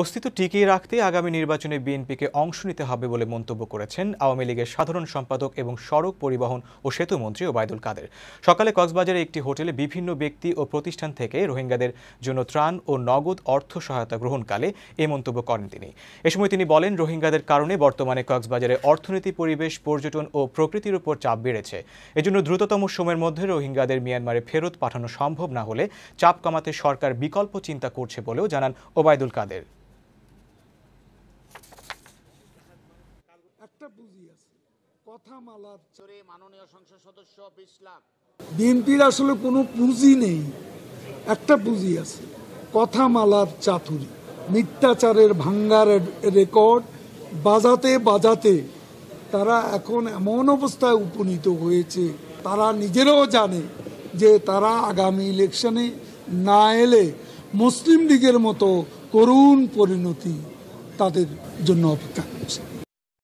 অস্তিত্ব টিকিয়ে রাখতে আগামী নির্বাচনে বিএনপিকে অংশ নিতে হবে বলে মন্তব্য করেছেন আওয়ামী লীগের সাধারণ সম্পাদক এবং সড়ক পরিবহন ও সেতু মন্ত্রী ওবায়দুল কাদের সকালে কক্সবাজারে একটি হোটেলে বিভিন্ন ব্যক্তি ও প্রতিষ্ঠান থেকে রোহিঙ্গাদের জন্য ত্রাণ ও নগদ অর্থ সহায়তা গ্রহণকালে এ মন্তব্য করেন তিনি এ সময় তিনি বলেন রোহিঙ্গাদের কারণে বর্তমানে কক্সবাজারে অর্থনীতি পরিবেশ পর্যটন ও প্রকৃতির উপর চাপ বেড়েছে এজন্য দ্রুততম সময়ের মধ্যে রোহিঙ্গাদের মিয়ানমারে ফেরত পাঠানো সম্ভব না হলে চাপ কমাতে সরকার বিকল্প চিন্তা করছে বলেও জানান ওবায়দুল কাদের একটা পুঁজি আছে কথা মালার মাননীয় সংসদ সদস্য বিশ লাখ বিএনপির আসলে কোনো পুঁজি নেই একটা পুঁজি আছে কথা মালার চাতুরি মিথ্যাচারের ভাঙ্গার রেকর্ড বাজাতে বাজাতে তারা এখন এমন অবস্থায় উপনীত হয়েছে তারা নিজেরাও জানে যে তারা আগামী ইলেকশনে না এলে মুসলিম লীগের মতো করুণ পরিণতি তাদের জন্য অপেক্ষা করছে